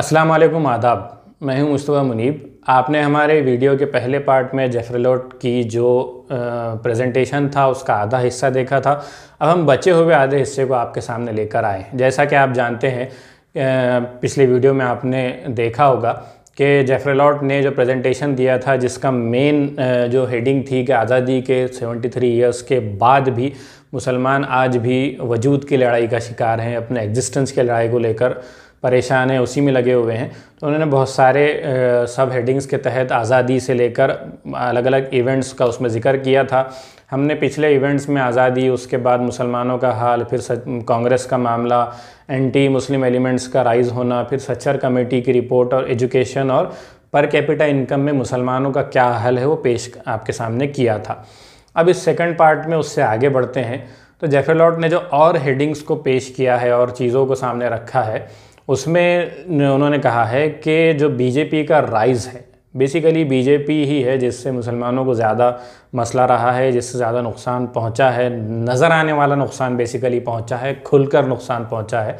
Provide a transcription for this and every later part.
अस्सलाम वालेकुम आदाब मैं हूं मुस्तफ़ा मुनीब आपने हमारे वीडियो के पहले पार्ट में जेफरेलोट की जो प्रेजेंटेशन था उसका आधा हिस्सा देखा था अब हम बचे हुए आधे हिस्से को आपके सामने लेकर आए जैसा कि आप जानते हैं पिछली वीडियो में आपने देखा होगा कि जेफ्रेलॉट ने जो प्रेजेंटेशन दिया था जिसका मेन जो हेडिंग थी कि आज़ादी के 73 ईयर्स के बाद भी मुसलमान आज भी वजूद की लड़ाई का शिकार हैं अपने एग्जिस्टेंस की लड़ाई को लेकर परेशान हैं उसी में लगे हुए हैं तो उन्होंने बहुत सारे सब हेडिंग्स के तहत आज़ादी से लेकर अलग अलग इवेंट्स का उसमें जिक्र किया था हमने पिछले इवेंट्स में आज़ादी उसके बाद मुसलमानों का हाल फिर कांग्रेस का मामला एंटी मुस्लिम एलिमेंट्स का राइज़ होना फिर सच्चर कमेटी की रिपोर्ट और एजुकेशन और पर कैपिटा इनकम में मुसलमानों का क्या हल है वो पेश आपके सामने किया था अब इस सेकंड पार्ट में उससे आगे बढ़ते हैं तो जेफेलॉट ने जो और हेडिंग्स को पेश किया है और चीज़ों को सामने रखा है उसमें उन्होंने कहा है कि जो बीजेपी का राइज़ है बेसिकली बीजेपी ही है जिससे मुसलमानों को ज़्यादा मसला रहा है जिससे ज़्यादा नुकसान पहुंचा है नज़र आने वाला नुकसान बेसिकली पहुंचा है खुलकर नुकसान पहुंचा है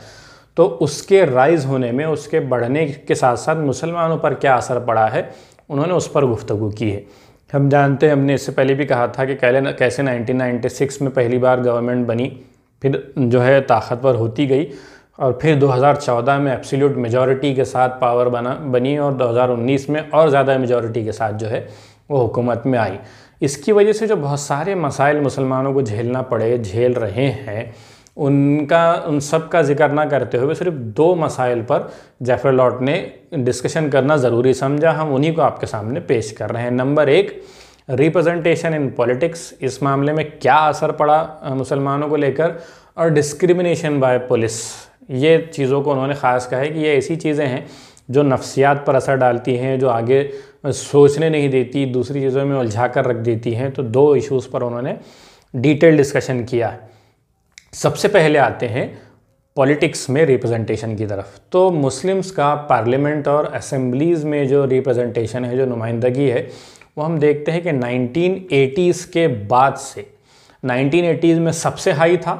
तो उसके राइज़ होने में उसके बढ़ने के साथ साथ मुसलमानों पर क्या असर पड़ा है उन्होंने उस पर गुफ्तु की है हम जानते हैं हमने इससे पहले भी कहा था कि कैसे 1996 में पहली बार गवर्नमेंट बनी फिर जो है ताकतवर होती गई और फिर 2014 में एब्सोल्यूट मेजॉरिटी के साथ पावर बना बनी और 2019 में और ज़्यादा मेजॉरिटी के साथ जो है वो हुकूमत में आई इसकी वजह से जो बहुत सारे मसाइल मुसलमानों को झेलना पड़े झेल रहे हैं उनका उन सब का जिक्र ना करते हुए सिर्फ दो मसाइल पर जैफर लॉट ने डिस्कशन करना ज़रूरी समझा हम उन्हीं को आपके सामने पेश कर रहे हैं नंबर एक रिप्रेजेंटेशन इन पॉलिटिक्स इस मामले में क्या असर पड़ा मुसलमानों को लेकर और डिस्क्रिमिनेशन बाय पुलिस ये चीज़ों को उन्होंने ख़ास कहा है कि ये ऐसी चीज़ें हैं जो नफ्सियात पर असर डालती हैं जो आगे सोचने नहीं देती दूसरी चीज़ों में उलझा कर रख देती हैं तो दो इश्यूज़ पर उन्होंने डिटेल डिस्कशन किया है सबसे पहले आते हैं पॉलिटिक्स में रिप्रेजेंटेशन की तरफ तो मुस्लिम्स का पार्लियामेंट और असम्बलीज़ में जो रिप्रेजेंटेशन है जो नुमाइंदगी है वो हम देखते हैं कि 1980s के बाद से 1980s में सबसे हाई था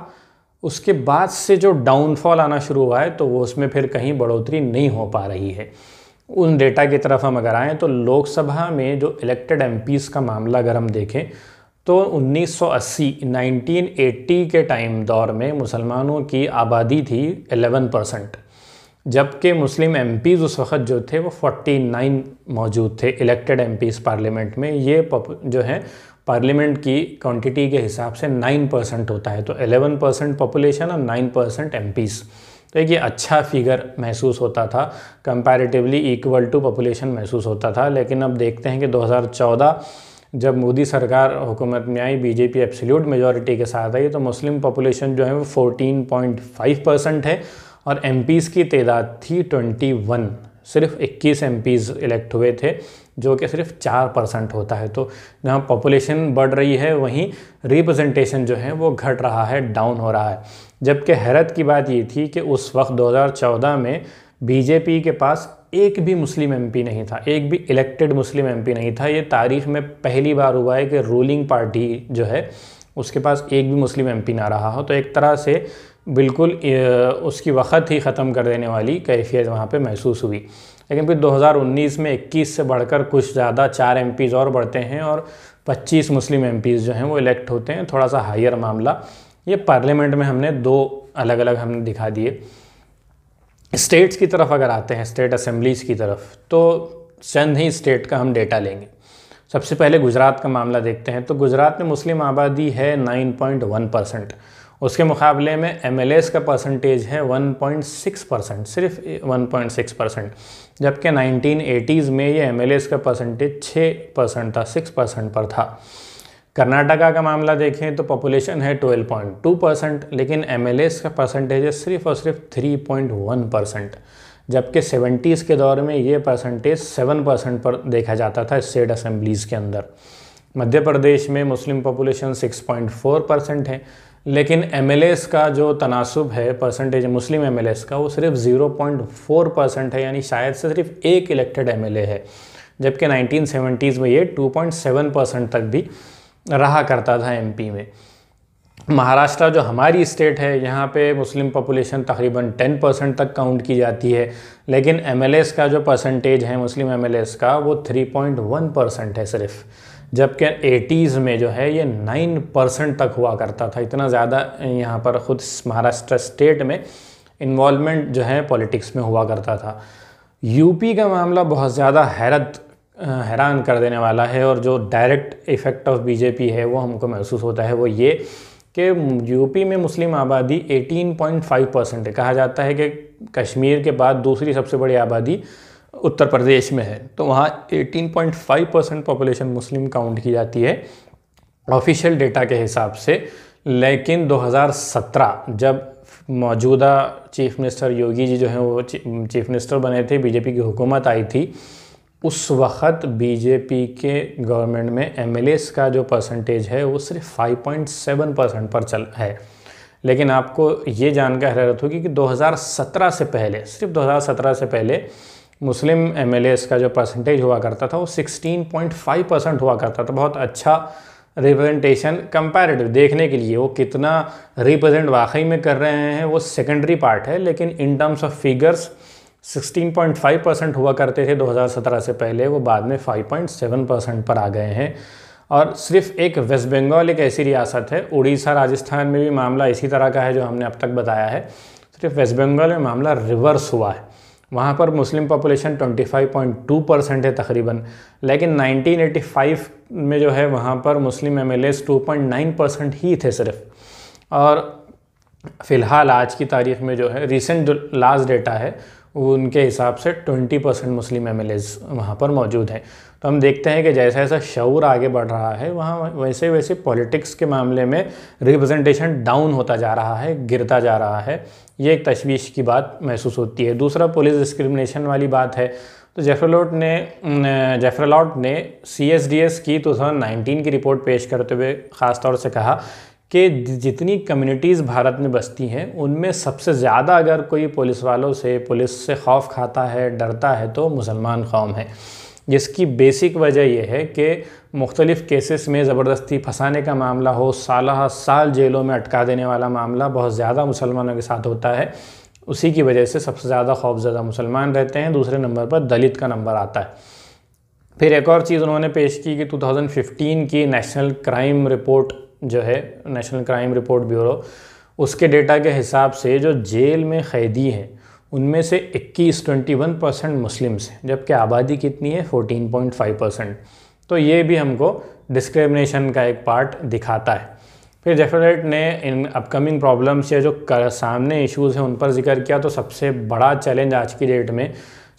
उसके बाद से जो डाउनफॉल आना शुरू हुआ है तो वो उसमें फिर कहीं बढ़ोतरी नहीं हो पा रही है उन डेटा की तरफ हम अगर आएँ तो लोकसभा में जो इलेक्टेड एम का मामला अगर हम देखें तो 1980 1980 के टाइम दौर में मुसलमानों की आबादी थी 11 परसेंट जबकि मुस्लिम एम उस वक़्त जो थे वो 49 मौजूद थे इलेक्टेड एम पार्लियामेंट में ये जो है पार्लियामेंट की क्वांटिटी के हिसाब से नाइन परसेंट होता है तो एलेवन परसेंट पॉपुलेशन और नाइन परसेंट एम तो एक ये अच्छा फिगर महसूस होता था कंपैरेटिवली इक्वल टू पॉपुलेशन महसूस होता था लेकिन अब देखते हैं कि 2014 जब मोदी सरकार हुकूमत में आई बीजेपी एब्सोल्यूट मेजॉरिटी के साथ आई तो मुस्लिम पॉपुलेशन जो है वो 14.5 परसेंट है और एम की तदाद थी ट्वेंटी सिर्फ 21 एम इलेक्ट हुए थे जो कि सिर्फ चार परसेंट होता है तो जहाँ पॉपुलेशन बढ़ रही है वहीं रिप्रेजेंटेशन जो है वो घट रहा है डाउन हो रहा है जबकि हैरत की बात ये थी कि उस वक्त 2014 में बीजेपी के पास एक भी मुस्लिम एमपी नहीं था एक भी इलेक्टेड मुस्लिम एमपी नहीं था ये तारीख में पहली बार हुआ है कि रूलिंग पार्टी जो है उसके पास एक भी मुस्लिम एमपी ना रहा हो तो एक तरह से बिल्कुल उसकी वक़्त ही ख़त्म कर देने वाली कैफियत वहाँ पे महसूस हुई लेकिन फिर 2019 में 21 से बढ़कर कुछ ज़्यादा चार एम और बढ़ते हैं और 25 मुस्लिम एम जो हैं वो इलेक्ट होते हैं थोड़ा सा हायर मामला ये पार्लियामेंट में हमने दो अलग अलग हमने दिखा दिए स्टेट्स की तरफ अगर आते हैं स्टेट असम्बलीज़ की तरफ तो चंद ही स्टेट का हम डेटा लेंगे सबसे पहले गुजरात का मामला देखते हैं तो गुजरात में मुस्लिम आबादी है 9.1 परसेंट उसके मुकाबले में एम का परसेंटेज है 1.6 परसेंट सिर्फ 1.6 परसेंट जबकि 1980s में ये एम का परसेंटेज 6 परसेंट था 6 परसेंट पर था कर्नाटका का मामला देखें तो पॉपुलेशन है 12.2 परसेंट लेकिन एम का परसेंटेज है सिर्फ और सिर्फ 3.1 परसेंट जबकि 70s के दौर में ये परसेंटेज 7 परसेंट पर देखा जाता था स्टेट असम्बलीज़ के अंदर मध्य प्रदेश में मुस्लिम पॉपुलेशन 6.4 परसेंट है लेकिन एम का जो तनासब है परसेंटेज मुस्लिम एम का वो सिर्फ 0.4 परसेंट है यानी शायद से सिर्फ एक इलेक्टेड एम है जबकि 1970s में ये 2.7 परसेंट तक भी रहा करता था एम में महाराष्ट्र जो हमारी स्टेट है यहाँ पे मुस्लिम पॉपुलेशन तकरीबन 10 परसेंट तक काउंट की जाती है लेकिन एम का जो परसेंटेज है मुस्लिम एम का वो थ्री परसेंट है सिर्फ़ जबकि एटीज़ में जो है ये नाइन परसेंट तक हुआ करता था इतना ज़्यादा यहाँ पर ख़ुद महाराष्ट्र स्टेट में इन्वॉलमेंट जो है पॉलिटिक्स में हुआ करता था यूपी का मामला बहुत ज़्यादा हैरत हैरान कर देने वाला है और जो डायरेक्ट इफ़ेक्ट ऑफ बीजेपी है वो हमको महसूस होता है वो ये कि यूपी में मुस्लिम आबादी 18.5 परसेंट है कहा जाता है कि कश्मीर के बाद दूसरी सबसे बड़ी आबादी उत्तर प्रदेश में है तो वहाँ 18.5 परसेंट पॉपुलेशन मुस्लिम काउंट की जाती है ऑफिशियल डेटा के हिसाब से लेकिन 2017 जब मौजूदा चीफ मिनिस्टर योगी जी जो हैं वो चीफ मिनिस्टर बने थे बीजेपी की हुकूमत आई थी उस वक्त बीजेपी के गवर्नमेंट में एम का जो परसेंटेज है वो सिर्फ 5.7 परसेंट पर चल है लेकिन आपको ये जानकर हैरत होगी कि 2017 से पहले सिर्फ 2017 से पहले मुस्लिम एम का जो परसेंटेज हुआ करता था वो 16.5 परसेंट हुआ करता था बहुत अच्छा रिप्रेजेंटेशन कंपैरेटिव देखने के लिए वो कितना रिप्रेजेंट वाकई में कर रहे हैं वो सेकेंडरी पार्ट है लेकिन in terms of figures 16.5 percent हुआ करते थे 2017 से पहले वो बाद में 5.7 परसेंट पर आ गए हैं और सिर्फ एक वेस्ट बंगाल एक ऐसी रियासत है उड़ीसा राजस्थान में भी मामला इसी तरह का है जो हमने अब तक बताया है सिर्फ वेस्ट बंगाल में मामला रिवर्स हुआ है वहाँ पर मुस्लिम पॉपुलेशन 25.2 परसेंट है तकरीबन लेकिन 1985 में जो है वहाँ पर मुस्लिम एम एल 2.9 परसेंट ही थे सिर्फ और फ़िलहाल आज की तारीख में जो है रिसेंट जो लास्ट डेटा है उनके हिसाब से 20 परसेंट मुस्लिम एम एल वहाँ पर मौजूद हैं तो हम देखते हैं कि जैसा जैसा शौर आगे बढ़ रहा है वहाँ वैसे वैसे पॉलिटिक्स के मामले में रिप्रेजेंटेशन डाउन होता जा रहा है गिरता जा रहा है ये एक तशवीश की बात महसूस होती है दूसरा पुलिस डिस्क्रिमिनेशन वाली बात है तो जेफ्रालॉट ने जेफ्रालॉट ने सी एस डी एस की टू थाउजेंड नाइनटीन की रिपोर्ट पेश करते हुए ख़ास तौर से कहा कि जितनी कम्युनिटीज़ भारत में बसती हैं उनमें सबसे ज़्यादा अगर कोई पुलिस वालों से पुलिस से खौफ खाता है डरता है तो मुसलमान कौम है जिसकी बेसिक वजह यह है कि मुख्तलिफ़ केसेस में ज़बरदस्ती फंसाने का मामला हो साल साल जेलों में अटका देने वाला मामला बहुत ज़्यादा मुसलमानों के साथ होता है उसी की वजह से सबसे ज़्यादा खौफजदा मुसलमान रहते हैं दूसरे नंबर पर दलित का नंबर आता है फिर एक और चीज़ उन्होंने पेश की कि 2015 की नेशनल क्राइम रिपोर्ट जो है नेशनल क्राइम रिपोर्ट ब्यूरो उसके डेटा के हिसाब से जो जेल में कैदी हैं उनमें से 21 21 परसेंट मुस्लिम्स हैं जबकि आबादी कितनी है 14.5 परसेंट तो ये भी हमको डिस्क्रिमिनेशन का एक पार्ट दिखाता है फिर जेफरेट ने इन अपकमिंग प्रॉब्लम्स या जो कर, सामने इश्यूज़ हैं उन पर जिक्र किया तो सबसे बड़ा चैलेंज आज की डेट में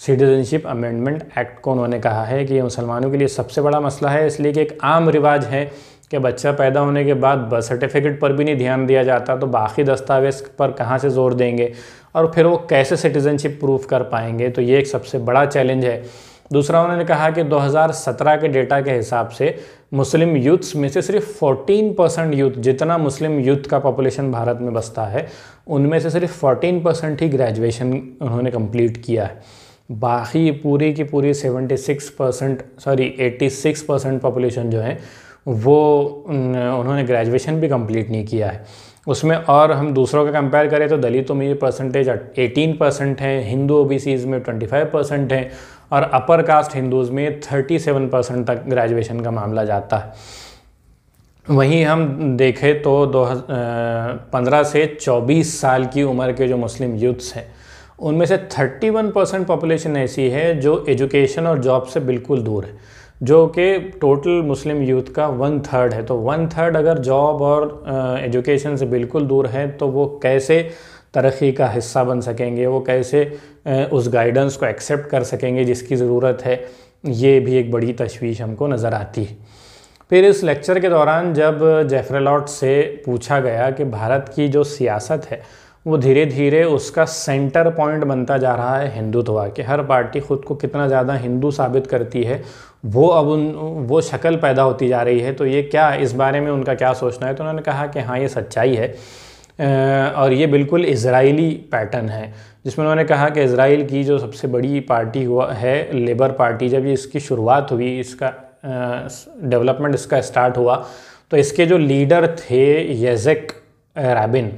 सिटीजनशिप अमेंडमेंट एक्ट को उन्होंने कहा है कि ये मुसलमानों के लिए सबसे बड़ा मसला है इसलिए कि एक आम रिवाज है कि बच्चा पैदा होने के बाद बर्थ सर्टिफिकेट पर भी नहीं ध्यान दिया जाता तो बाकी दस्तावेज़ पर कहाँ से जोर देंगे और फिर वो कैसे सिटीज़नशिप प्रूफ कर पाएंगे तो ये एक सबसे बड़ा चैलेंज है दूसरा उन्होंने कहा कि 2017 के डेटा के हिसाब से मुस्लिम यूथ्स में से सिर्फ 14 परसेंट यूथ जितना मुस्लिम यूथ का पॉपुलेशन भारत में बसता है उनमें से सिर्फ 14 परसेंट ही ग्रेजुएशन उन्होंने कंप्लीट किया है बाकी पूरी की पूरी 76 परसेंट सॉरी 86 परसेंट पॉपुलेशन जो है वो उन्होंने ग्रेजुएशन भी कंप्लीट नहीं किया है उसमें और हम दूसरों का कंपेयर करें तो दलितों में ये परसेंटेज 18 परसेंट है हिंदू ओबीसीज में 25 परसेंट है और अपर कास्ट हिंदूज़ में 37 परसेंट तक ग्रेजुएशन का मामला जाता है वहीं हम देखें तो दो पंद्रह से 24 साल की उम्र के जो मुस्लिम यूथ्स हैं उनमें से 31 परसेंट पॉपुलेशन ऐसी है जो एजुकेशन और जॉब से बिल्कुल दूर है जो कि टोटल मुस्लिम यूथ का वन थर्ड है तो वन थर्ड अगर जॉब और एजुकेशन से बिल्कुल दूर है तो वो कैसे तरक्की का हिस्सा बन सकेंगे वो कैसे उस गाइडेंस को एक्सेप्ट कर सकेंगे जिसकी ज़रूरत है ये भी एक बड़ी तशवीश हमको नज़र आती है फिर इस लेक्चर के दौरान जब जेफरेलॉट से पूछा गया कि भारत की जो सियासत है वो धीरे धीरे उसका सेंटर पॉइंट बनता जा रहा है हिंदुत्व के हर पार्टी खुद को कितना ज़्यादा हिंदू साबित करती है वो अब उन वो शक्ल पैदा होती जा रही है तो ये क्या इस बारे में उनका क्या सोचना है तो उन्होंने कहा कि हाँ ये सच्चाई है और ये बिल्कुल इसराइली पैटर्न है जिसमें उन्होंने कहा कि इसराइल की जो सबसे बड़ी पार्टी हुआ है लेबर पार्टी जब इसकी शुरुआत हुई इसका डेवलपमेंट इसका स्टार्ट हुआ तो इसके जो लीडर थे येजेक रैबिन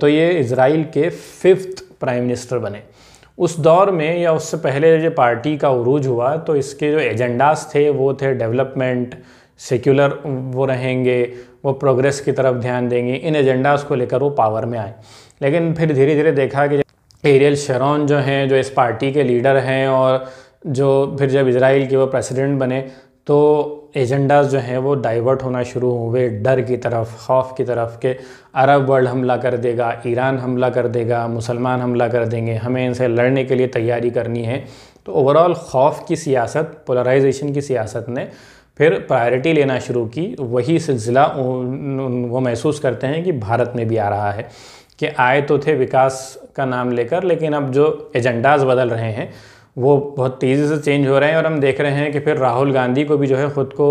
तो ये इसराइल के फिफ्थ प्राइम मिनिस्टर बने उस दौर में या उससे पहले जो पार्टी का उरूज हुआ तो इसके जो एजेंडास थे वो थे डेवलपमेंट सेक्युलर वो रहेंगे वो प्रोग्रेस की तरफ ध्यान देंगे इन एजेंडास को लेकर वो पावर में आए लेकिन फिर धीरे धीरे देखा कि एरियल शेरॉन जो हैं जो इस पार्टी के लीडर हैं और जो फिर जब इसराइल के वो प्रेसिडेंट बने तो एजेंडाज जो हैं वो डाइवर्ट होना शुरू हुए डर की तरफ खौफ की तरफ के अरब वर्ल्ड हमला कर देगा ईरान हमला कर देगा मुसलमान हमला कर देंगे हमें इनसे लड़ने के लिए तैयारी करनी है तो ओवरऑल खौफ की सियासत पोलराइजेशन की सियासत ने फिर प्रायोरिटी लेना शुरू की वही सिलसिला वो महसूस करते हैं कि भारत में भी आ रहा है कि आए तो थे विकास का नाम लेकर लेकिन अब जो एजेंडाज बदल रहे हैं वो बहुत तेज़ी से चेंज हो रहे हैं और हम देख रहे हैं कि फिर राहुल गांधी को भी जो है ख़ुद को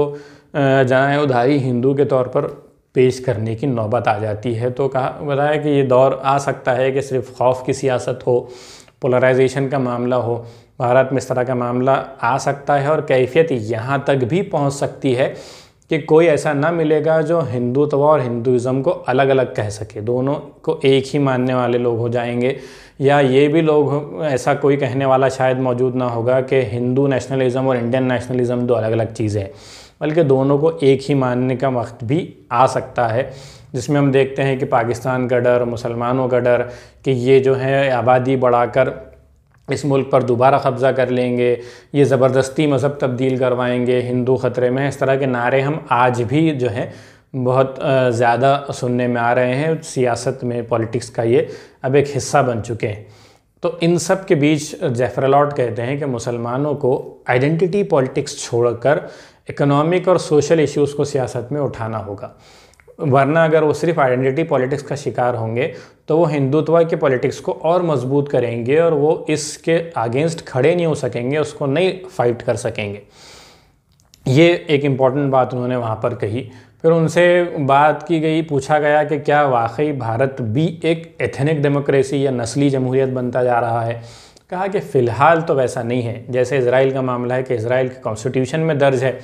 है उधारी हिंदू के तौर पर पेश करने की नौबत आ जाती है तो कहा बताया कि ये दौर आ सकता है कि सिर्फ खौफ की सियासत हो पोलराइजेशन का मामला हो भारत में इस तरह का मामला आ सकता है और कैफियत यहाँ तक भी पहुँच सकती है कि कोई ऐसा ना मिलेगा जो हिंदुत्व और हिंदुज़म को अलग अलग कह सके दोनों को एक ही मानने वाले लोग हो जाएंगे या ये भी लोग ऐसा कोई कहने वाला शायद मौजूद ना होगा कि हिंदू नेशनलिज़म और इंडियन नेशनलिज़म दो अलग अलग चीज़ें हैं बल्कि दोनों को एक ही मानने का वक्त भी आ सकता है जिसमें हम देखते हैं कि पाकिस्तान का डर मुसलमानों का डर कि ये जो है आबादी बढ़ाकर इस मुल्क पर दोबारा कब्ज़ा कर लेंगे ये ज़बरदस्ती मज़हब तब्दील करवाएंगे हिंदू ख़तरे में इस तरह के नारे हम आज भी जो है बहुत ज़्यादा सुनने में आ रहे हैं सियासत में पॉलिटिक्स का ये अब एक हिस्सा बन चुके हैं तो इन सब के बीच जेफरलॉट कहते हैं कि मुसलमानों को आइडेंटिटी पॉलिटिक्स छोड़कर इकोनॉमिक और सोशल इश्यूज़ को सियासत में उठाना होगा वरना अगर वो सिर्फ आइडेंटिटी पॉलिटिक्स का शिकार होंगे तो वो हिंदुत्व के पॉलिटिक्स को और मजबूत करेंगे और वो इसके अगेंस्ट खड़े नहीं हो सकेंगे उसको नहीं फाइट कर सकेंगे ये एक इम्पॉर्टेंट बात उन्होंने वहाँ पर कही फिर उनसे बात की गई पूछा गया कि क्या वाकई भारत भी एक एथनिक डेमोक्रेसी या नस्ली जमहूरियत बनता जा रहा है कहा कि फ़िलहाल तो वैसा नहीं है जैसे इसराइल का मामला है कि इसराइल के कॉन्स्टिट्यूशन में दर्ज है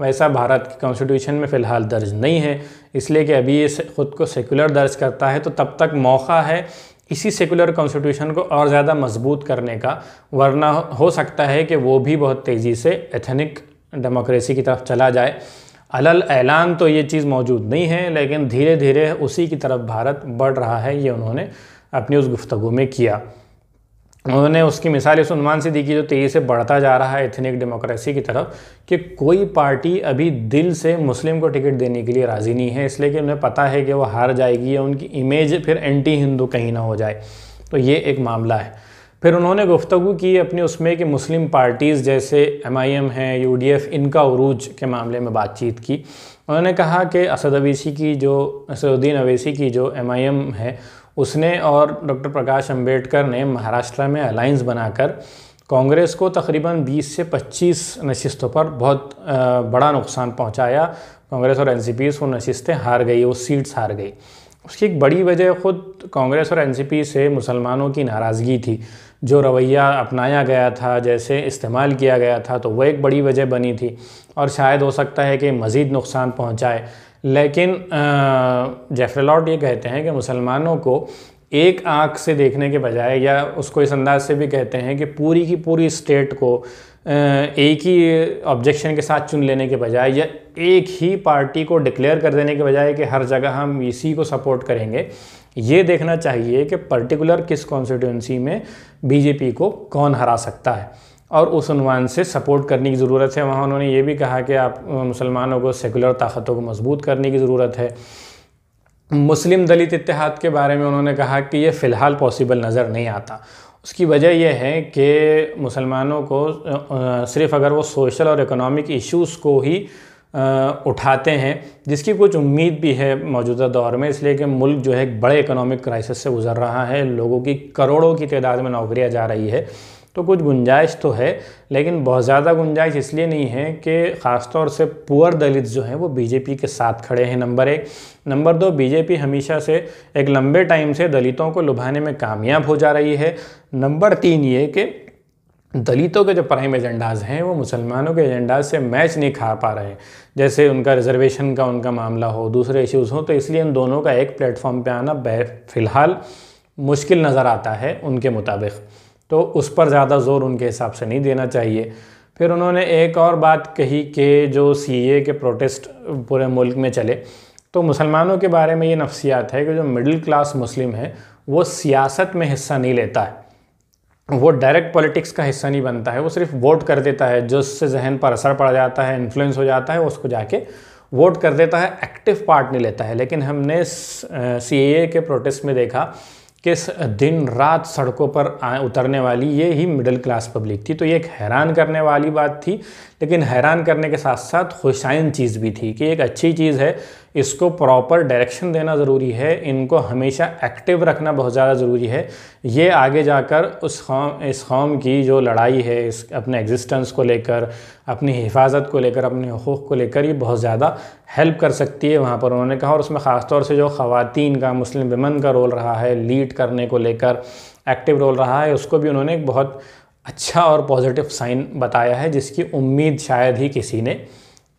वैसा भारत के कॉन्स्टिट्यूशन में फ़िलहाल दर्ज नहीं है इसलिए कि अभी ये ख़ुद को सेकुलर दर्ज करता है तो तब तक मौका है इसी सेकुलर कॉन्स्टिट्यूशन को और ज़्यादा मजबूत करने का वरना हो सकता है कि वो भी बहुत तेज़ी से एथनिक डेमोक्रेसी की तरफ चला जाए अलल ऐलान तो ये चीज़ मौजूद नहीं है लेकिन धीरे धीरे उसी की तरफ भारत बढ़ रहा है ये उन्होंने अपनी उस गुफ्तगु में किया उन्होंने उसकी मिसाल इस उनमान से दी कि जो तेज़ी से बढ़ता जा रहा है एथनिक डेमोक्रेसी की तरफ कि कोई पार्टी अभी दिल से मुस्लिम को टिकट देने के लिए राज़ी नहीं है इसलिए कि उन्हें पता है कि वो हार जाएगी या उनकी इमेज फिर एंटी हिंदू कहीं ना हो जाए तो ये एक मामला है फिर उन्होंने गुफ्तु की अपनी उसमें कि मुस्लिम पार्टीज़ जैसे एम आई एम हैं यू डी एफ़ इनका अरूज के मामले में बातचीत की उन्होंने कहा कि असद अवीसी की जो असदुद्दीन अवीसी की जो एम आई एम है उसने और डॉक्टर प्रकाश अम्बेडकर ने महाराष्ट्र में अलाइंस बनाकर कांग्रेस को तकरीबन 20 से 25 नशस्तों पर बहुत बड़ा नुकसान पहुंचाया कांग्रेस और एन वो नशस्तें हार गई वो सीट्स हार गई उसकी एक बड़ी वजह ख़ुद कांग्रेस और एन से मुसलमानों की नाराज़गी थी जो रवैया अपनाया गया था जैसे इस्तेमाल किया गया था तो वह एक बड़ी वजह बनी थी और शायद हो सकता है कि मज़ीद नुकसान पहुँचाए लेकिन जेफ्रेलॉट ये कहते हैं कि मुसलमानों को एक आँख से देखने के बजाय या उसको इस अंदाज से भी कहते हैं कि पूरी की पूरी स्टेट को एक ही ऑब्जेक्शन के साथ चुन लेने के बजाय या एक ही पार्टी को डिक्लेयर कर देने के बजाय कि हर जगह हम इसी को सपोर्ट करेंगे ये देखना चाहिए कि पर्टिकुलर किस कॉन्स्टिट्यूंसी में बीजेपी को कौन हरा सकता है और उस उनवान से सपोर्ट करने की ज़रूरत है वहाँ उन्होंने ये भी कहा कि आप मुसलमानों को सेकुलर ताकतों को मजबूत करने की ज़रूरत है मुस्लिम दलित इतिहाद के बारे में उन्होंने कहा कि ये फ़िलहाल पॉसिबल नज़र नहीं आता उसकी वजह यह है कि मुसलमानों को सिर्फ अगर वो सोशल और इकोनॉमिक इश्यूज़ को ही उठाते हैं जिसकी कुछ उम्मीद भी है मौजूदा दौर में इसलिए कि मुल्क जो है एक बड़े इकोनॉमिक क्राइसिस से गुजर रहा है लोगों की करोड़ों की तादाद में नौकरियां जा रही है तो कुछ गुंजाइश तो है लेकिन बहुत ज़्यादा गुंजाइश इसलिए नहीं है कि ख़ासतौर से पुअर दलित जो हैं वो बीजेपी के साथ खड़े हैं नंबर एक नंबर दो बीजेपी हमेशा से एक लंबे टाइम से दलितों को लुभाने में कामयाब हो जा रही है नंबर तीन ये कि दलितों के जो प्राइम एजेंडाज हैं वो मुसलमानों के एजेंडाज से मैच नहीं खा पा रहे हैं जैसे उनका रिजर्वेशन का उनका मामला हो दूसरे इश्यूज़ हो तो इसलिए इन दोनों का एक प्लेटफॉर्म पे आना फ़िलहाल मुश्किल नज़र आता है उनके मुताबिक तो उस पर ज़्यादा ज़ोर उनके हिसाब से नहीं देना चाहिए फिर उन्होंने एक और बात कही कि जो सी के प्रोटेस्ट पूरे मुल्क में चले तो मुसलमानों के बारे में ये नफसियात है कि जो मिडिल क्लास मुस्लिम है वो सियासत में हिस्सा नहीं लेता है वो डायरेक्ट पॉलिटिक्स का हिस्सा नहीं बनता है वो सिर्फ वोट कर देता है जिससे जहन पर असर पड़ जाता है इन्फ्लुएंस हो जाता है उसको जाके वोट कर देता है एक्टिव पार्ट नहीं लेता है लेकिन हमने सी के प्रोटेस्ट में देखा कि दिन रात सड़कों पर उतरने वाली ये ही मिडिल क्लास पब्लिक थी तो ये एक हैरान करने वाली बात थी लेकिन हैरान करने के साथ साथ खुशाइन चीज़ भी थी कि एक अच्छी चीज़ है इसको प्रॉपर डायरेक्शन देना ज़रूरी है इनको हमेशा एक्टिव रखना बहुत ज़्यादा ज़रूरी है ये आगे जाकर उस कौम इस कौम की जो लड़ाई है इस अपने एग्जिस्टेंस को लेकर अपनी हिफाजत को लेकर अपने हकूक़ को लेकर ये बहुत ज़्यादा हेल्प कर सकती है वहाँ पर उन्होंने कहा और उसमें ख़ास तौर से जो ख़वान का मुस्लिम विमन का रोल रहा है लीड करने को लेकर एक्टिव रोल रहा है उसको भी उन्होंने एक बहुत अच्छा और पॉजिटिव साइन बताया है जिसकी उम्मीद शायद ही किसी ने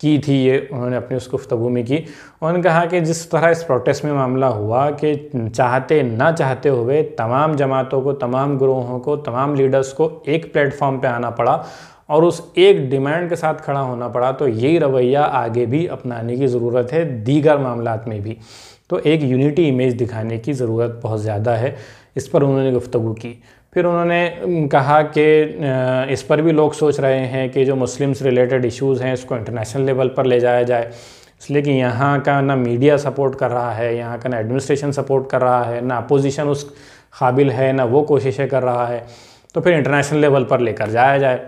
की थी ये उन्होंने अपने उस गुफ्तु में की उन्होंने कहा कि जिस तरह इस प्रोटेस्ट में मामला हुआ कि चाहते ना चाहते हुए तमाम जमातों को तमाम ग्रोहों को तमाम लीडर्स को एक प्लेटफॉर्म पे आना पड़ा और उस एक डिमांड के साथ खड़ा होना पड़ा तो यही रवैया आगे भी अपनाने की ज़रूरत है दीगर मामला में भी तो एक यूनिटी इमेज दिखाने की ज़रूरत बहुत ज़्यादा है इस पर उन्होंने गुफ्तु की फिर उन्होंने कहा कि इस पर भी लोग सोच रहे हैं कि जो मुस्लिम्स रिलेटेड इश्यूज़ हैं इसको इंटरनेशनल लेवल पर ले जाया जाए इसलिए कि यहाँ का ना मीडिया सपोर्ट कर रहा है यहाँ का ना एडमिनिस्ट्रेशन सपोर्ट कर रहा है ना अपोजिशन उस काबिल है ना वो कोशिशें कर रहा है तो फिर इंटरनेशनल लेवल पर लेकर जाया जाए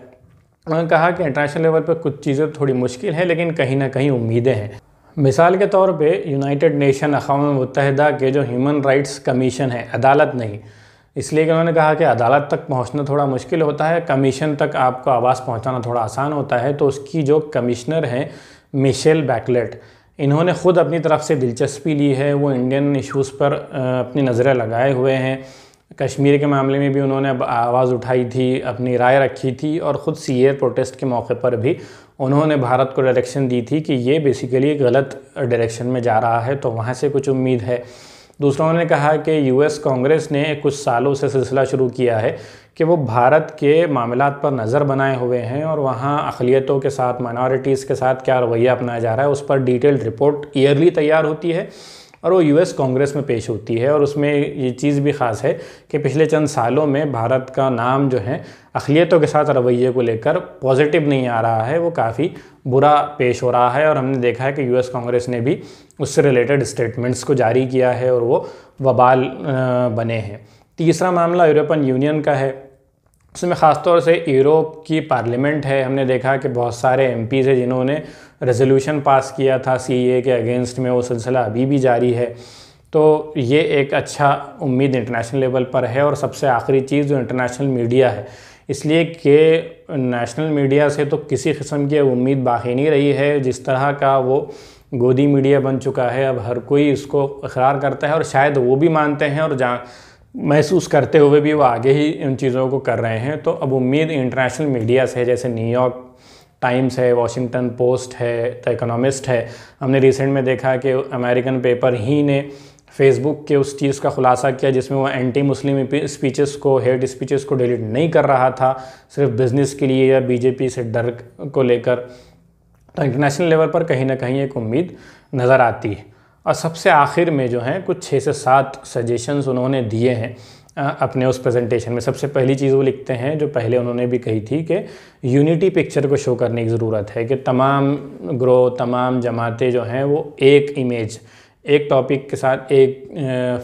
उन्होंने कहा कि इंटरनेशनल लेवल पर कुछ चीज़ें थोड़ी मुश्किल हैं लेकिन कहीं ना कहीं उम्मीदें हैं मिसाल के तौर पे यूनाइटेड नेशन अकवा मुतहदा के जो ह्यूमन राइट्स कमीशन है अदालत नहीं इसलिए कि उन्होंने कहा कि अदालत तक पहुंचना थोड़ा मुश्किल होता है कमीशन तक आपको आवाज़ पहुंचाना थोड़ा आसान होता है तो उसकी जो कमिश्नर हैं मिशेल बैकलेट इन्होंने ख़ुद अपनी तरफ से दिलचस्पी ली है वो इंडियन इशूज़ पर अपनी नज़रें लगाए हुए हैं कश्मीर के मामले में भी उन्होंने आवाज़ उठाई थी अपनी राय रखी थी और ख़ुद सी ए प्रोटेस्ट के मौके पर भी उन्होंने भारत को डायरेक्शन दी थी कि ये बेसिकली गलत डायरेक्शन में जा रहा है तो वहाँ से कुछ उम्मीद है दूसरा उन्होंने कहा कि यूएस कांग्रेस ने कुछ सालों से सिलसिला शुरू किया है कि वो भारत के मामला पर नज़र बनाए हुए हैं और वहाँ अखिलियतों के साथ माइनॉरिटीज़ के साथ क्या रवैया अपनाया जा रहा है उस पर डिटेल्ड रिपोर्ट ईयरली तैयार होती है और वो यूएस कांग्रेस में पेश होती है और उसमें ये चीज़ भी ख़ास है कि पिछले चंद सालों में भारत का नाम जो है अखिलियतों के साथ रवैये को लेकर पॉजिटिव नहीं आ रहा है वो काफ़ी बुरा पेश हो रहा है और हमने देखा है कि यूएस कांग्रेस ने भी उससे रिलेटेड स्टेटमेंट्स को जारी किया है और वो वबाल बने हैं तीसरा मामला यूरोपन यूनियन का है उसमें ख़ासतौर से यूरोप की पार्लियामेंट है हमने देखा कि बहुत सारे एम हैं जिन्होंने रेजोल्यूशन पास किया था सी के अगेंस्ट में वो सिलसिला अभी भी जारी है तो ये एक अच्छा उम्मीद इंटरनेशनल लेवल पर है और सबसे आखिरी चीज़ जो इंटरनेशनल मीडिया है इसलिए कि नेशनल मीडिया से तो किसी किस्म की उम्मीद बाकी नहीं रही है जिस तरह का वो गोदी मीडिया बन चुका है अब हर कोई इसको इकरार करता है और शायद वो भी मानते हैं और जहाँ महसूस करते हुए भी वो आगे ही उन चीज़ों को कर रहे हैं तो अब उम्मीद इंटरनेशनल मीडिया से जैसे न्यूयॉर्क टाइम्स है वॉशिंगटन पोस्ट है द इकोनॉमिस्ट है हमने रिसेंट में देखा कि अमेरिकन पेपर ही ने फेसबुक के उस चीज़ का खुलासा किया जिसमें वो एंटी मुस्लिम स्पीचेस को हेड स्पीचेस को डिलीट नहीं कर रहा था सिर्फ बिज़नेस के लिए या बीजेपी से डर को लेकर तो इंटरनेशनल लेवल पर कहीं ना कहीं एक उम्मीद नज़र आती है और सबसे आखिर में जो है कुछ छः से सात सजेशंस उन्होंने दिए हैं अपने उस प्रेजेंटेशन में सबसे पहली चीज़ वो लिखते हैं जो पहले उन्होंने भी कही थी कि यूनिटी पिक्चर को शो करने की ज़रूरत है कि तमाम ग्रो तमाम जमातें जो हैं वो एक इमेज एक टॉपिक के साथ एक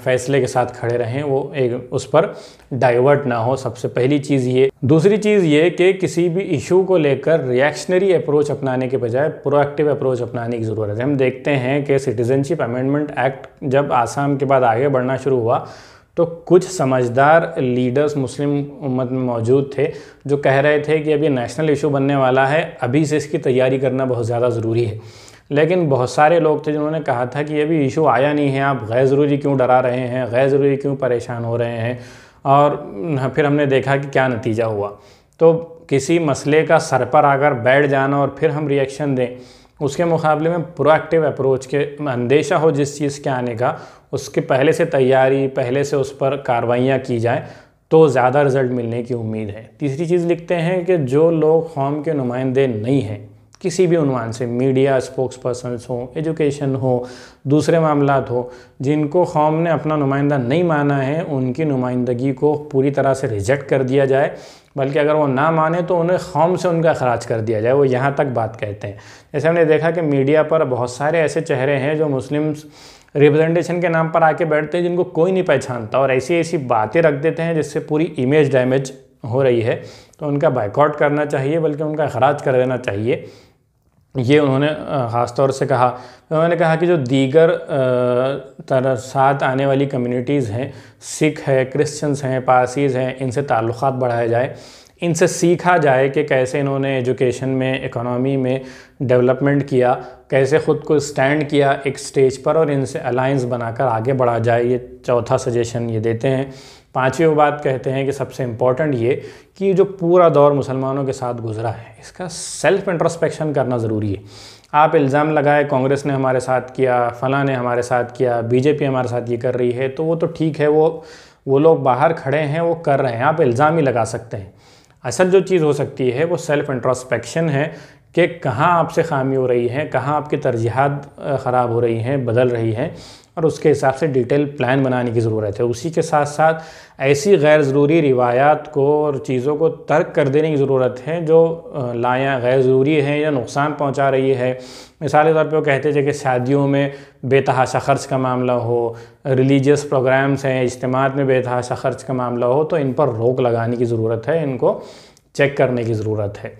फैसले के साथ खड़े रहें वो एक उस पर डाइवर्ट ना हो सबसे पहली चीज़ ये दूसरी चीज़ ये कि किसी भी इशू को लेकर रिएक्शनरी अप्रोच अपनाने के बजाय प्रोएक्टिव अप्रोच अपनाने की ज़रूरत है हम देखते हैं कि सिटीज़नशिप अमेंडमेंट एक्ट जब आसाम के बाद आगे बढ़ना शुरू हुआ तो कुछ समझदार लीडर्स मुस्लिम उम्मत में मौजूद थे जो कह रहे थे कि अभी नेशनल इशू बनने वाला है अभी से इसकी तैयारी करना बहुत ज़्यादा ज़रूरी है लेकिन बहुत सारे लोग थे जिन्होंने कहा था कि अभी इशू आया नहीं है आप गैर ज़रूरी क्यों डरा रहे हैं गैर ज़रूरी क्यों परेशान हो रहे हैं और फिर हमने देखा कि क्या नतीजा हुआ तो किसी मसले का सर पर आकर बैठ जाना और फिर हम रिएक्शन दें उसके मुकाबले में प्रोएक्टिव अप्रोच के अंदेशा हो जिस चीज़ के आने का उसके पहले से तैयारी पहले से उस पर कार्रवाइयाँ की जाएँ तो ज़्यादा रिज़ल्ट मिलने की उम्मीद है तीसरी चीज़ लिखते हैं कि जो लोग कौम के नुमाइंदे नहीं हैं किसी भी उनवान से मीडिया स्पोक्स पर्सनस हों एजुकेशन हो दूसरे मामला हो जिनको कौम ने अपना नुमाइंदा नहीं माना है उनकी नुमाइंदगी को पूरी तरह से रिजेक्ट कर दिया जाए बल्कि अगर वो ना माने तो उन्हें कौम से उनका खराज कर दिया जाए वो यहाँ तक बात कहते हैं जैसे हमने देखा कि मीडिया पर बहुत सारे ऐसे चेहरे हैं जो मुस्लिम्स रिप्रेजेंटेशन के नाम पर आके बैठते हैं जिनको कोई नहीं पहचानता और ऐसी ऐसी बातें रख देते हैं जिससे पूरी इमेज डैमेज हो रही है तो उनका बाइकआउट करना चाहिए बल्कि उनका खराज कर देना चाहिए ये उन्होंने ख़ास तौर से कहा उन्होंने कहा कि जो दीगर तरह साथ आने वाली कम्युनिटीज़ हैं सिख है क्रिश्चियंस हैं पारसीज़ हैं इनसे ताल्लुक़ बढ़ाए जाए इनसे सीखा जाए कि कैसे इन्होंने एजुकेशन में इकोनॉमी में डेवलपमेंट किया कैसे ख़ुद को स्टैंड किया एक स्टेज पर और इनसे अलायंस बनाकर आगे बढ़ा जाए ये चौथा सजेशन ये देते हैं पाँचवीं वो बात कहते हैं कि सबसे इम्पॉर्टेंट ये कि जो पूरा दौर मुसलमानों के साथ गुजरा है इसका सेल्फ इंट्रोस्पेक्शन करना ज़रूरी है आप इल्ज़ाम लगाए कांग्रेस ने हमारे साथ किया फ़लाँ ने हमारे साथ किया बीजेपी हमारे साथ ये कर रही है तो वो तो ठीक है वो वो लोग बाहर खड़े हैं वो कर रहे हैं आप इल्ज़ाम ही लगा सकते हैं असल जो चीज़ हो सकती है वो सेल्फ इंट्रोस्पेक्शन है कि कहाँ आपसे खामी हो रही है कहाँ आपकी तरजीहत ख़राब हो रही हैं बदल रही हैं और उसके हिसाब से डिटेल प्लान बनाने की ज़रूरत है उसी के साथ साथ ऐसी गैर ज़रूरी रिवायात को और चीज़ों को तर्क कर देने की ज़रूरत है जो लाया गैर ज़रूरी है या नुकसान पहुंचा रही है मिसाल के तौर पर वो कहते थे कि शादियों में बेतहाशा खर्च का मामला हो रिलीजियस प्रोग्राम्स हैं इज्तमात में बेतहाशा खर्च का मामला हो तो इन पर रोक लगाने की ज़रूरत है इनको चेक करने की ज़रूरत है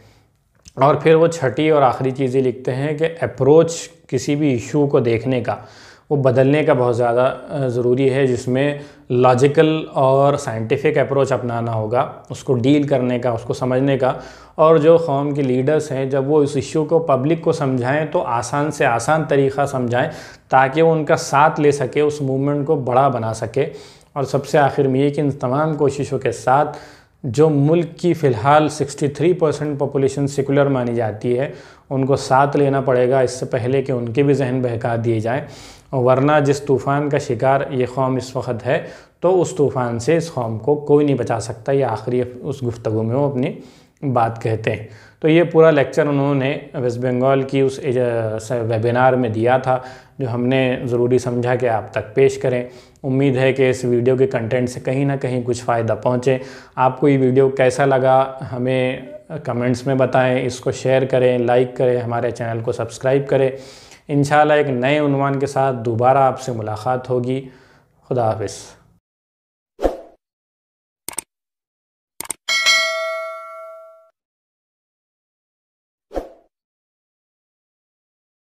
और फिर वो छठी और आखिरी चीज़ लिखते हैं कि अप्रोच किसी भी इशू को देखने का वो बदलने का बहुत ज़्यादा ज़रूरी है जिसमें लॉजिकल और साइंटिफिक अप्रोच अपनाना होगा उसको डील करने का उसको समझने का और जो कौम के लीडर्स हैं जब वो इस इश्यू को पब्लिक को समझाएं तो आसान से आसान तरीक़ा समझाएं ताकि वो उनका साथ ले सके उस मूवमेंट को बड़ा बना सके और सबसे आखिर में ये कि इन तमाम कोशिशों के साथ जो मुल्क की फ़िलहाल 63 परसेंट पॉपुलेशन सेकुलर मानी जाती है उनको साथ लेना पड़ेगा इससे पहले कि उनके भी जहन बहका दिए जाएँ वरना जिस तूफ़ान का शिकार ये कौम इस वक्त है तो उस तूफ़ान से इस कौम को कोई नहीं बचा सकता ये आखिरी उस गुफ्तु में वो अपनी बात कहते हैं तो ये पूरा लेक्चर उन्होंने वेस्ट बंगाल की उस वेबिनार में दिया था जो हमने ज़रूरी समझा कि आप तक पेश करें उम्मीद है कि इस वीडियो के कंटेंट से कहीं ना कहीं कुछ फ़ायदा पहुँचे आपको ये वीडियो कैसा लगा हमें कमेंट्स में बताएं इसको शेयर करें लाइक करें हमारे चैनल को सब्सक्राइब करें इन एक नए उनवान के साथ दोबारा आपसे मुलाकात होगी खुदा हाफिज़